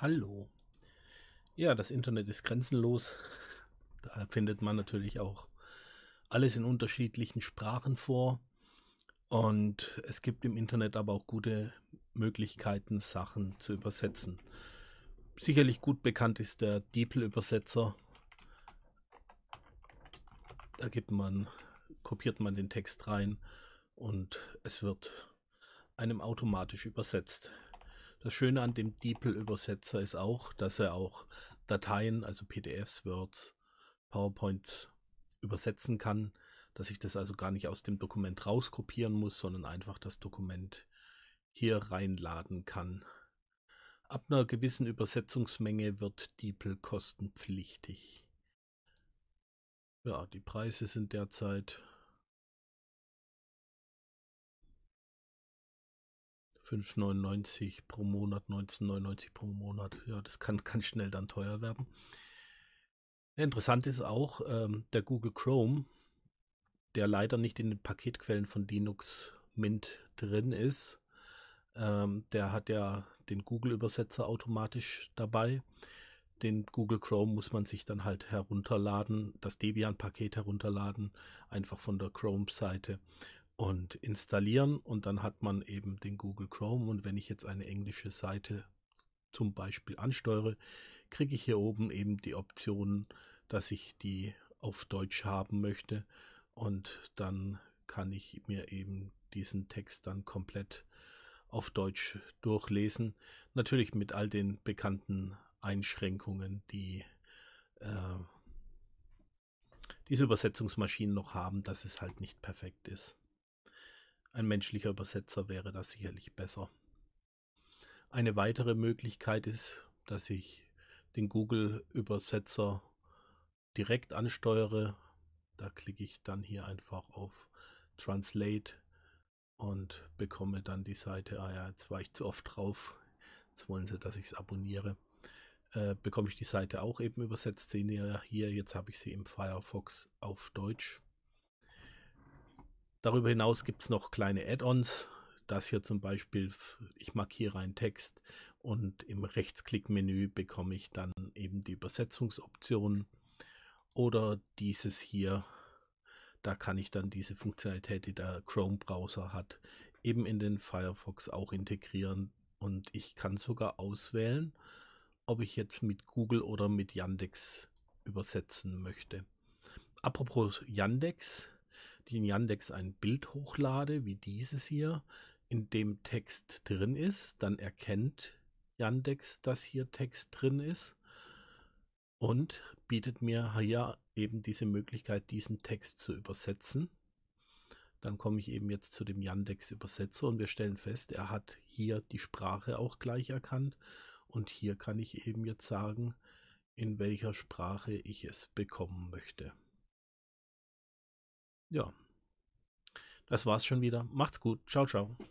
Hallo. Ja, das Internet ist grenzenlos. Da findet man natürlich auch alles in unterschiedlichen Sprachen vor. Und es gibt im Internet aber auch gute Möglichkeiten, Sachen zu übersetzen. Sicherlich gut bekannt ist der DeepL-Übersetzer. Da gibt man, kopiert man den Text rein und es wird einem automatisch übersetzt. Das Schöne an dem DeepL-Übersetzer ist auch, dass er auch Dateien, also PDFs, Words, PowerPoints übersetzen kann, dass ich das also gar nicht aus dem Dokument rauskopieren muss, sondern einfach das Dokument hier reinladen kann. Ab einer gewissen Übersetzungsmenge wird DeepL kostenpflichtig. Ja, die Preise sind derzeit 5,99 pro Monat, 19,99 pro Monat. Ja, das kann, kann schnell dann teuer werden. Interessant ist auch ähm, der Google Chrome, der leider nicht in den Paketquellen von Linux Mint drin ist. Ähm, der hat ja den Google-Übersetzer automatisch dabei. Den Google Chrome muss man sich dann halt herunterladen, das Debian-Paket herunterladen, einfach von der Chrome-Seite und installieren und dann hat man eben den Google Chrome und wenn ich jetzt eine englische Seite zum Beispiel ansteuere, kriege ich hier oben eben die Option, dass ich die auf Deutsch haben möchte und dann kann ich mir eben diesen Text dann komplett auf Deutsch durchlesen. Natürlich mit all den bekannten Einschränkungen, die äh, diese Übersetzungsmaschinen noch haben, dass es halt nicht perfekt ist. Ein menschlicher Übersetzer wäre da sicherlich besser. Eine weitere Möglichkeit ist, dass ich den Google-Übersetzer direkt ansteuere. Da klicke ich dann hier einfach auf Translate und bekomme dann die Seite, ah ja, jetzt war ich zu oft drauf, jetzt wollen sie, dass ich es abonniere, äh, bekomme ich die Seite auch eben übersetzt, sehen ja hier, jetzt habe ich sie im Firefox auf Deutsch. Darüber hinaus gibt es noch kleine Add-ons. Das hier zum Beispiel, ich markiere einen Text und im Rechtsklick-Menü bekomme ich dann eben die Übersetzungsoptionen oder dieses hier. Da kann ich dann diese Funktionalität, die der Chrome-Browser hat, eben in den Firefox auch integrieren. Und ich kann sogar auswählen, ob ich jetzt mit Google oder mit Yandex übersetzen möchte. Apropos Yandex, in Yandex ein Bild hochlade, wie dieses hier, in dem Text drin ist, dann erkennt Yandex, dass hier Text drin ist und bietet mir hier eben diese Möglichkeit, diesen Text zu übersetzen. Dann komme ich eben jetzt zu dem Yandex-Übersetzer und wir stellen fest, er hat hier die Sprache auch gleich erkannt und hier kann ich eben jetzt sagen, in welcher Sprache ich es bekommen möchte. Ja. Das war's schon wieder. Macht's gut. Ciao, ciao.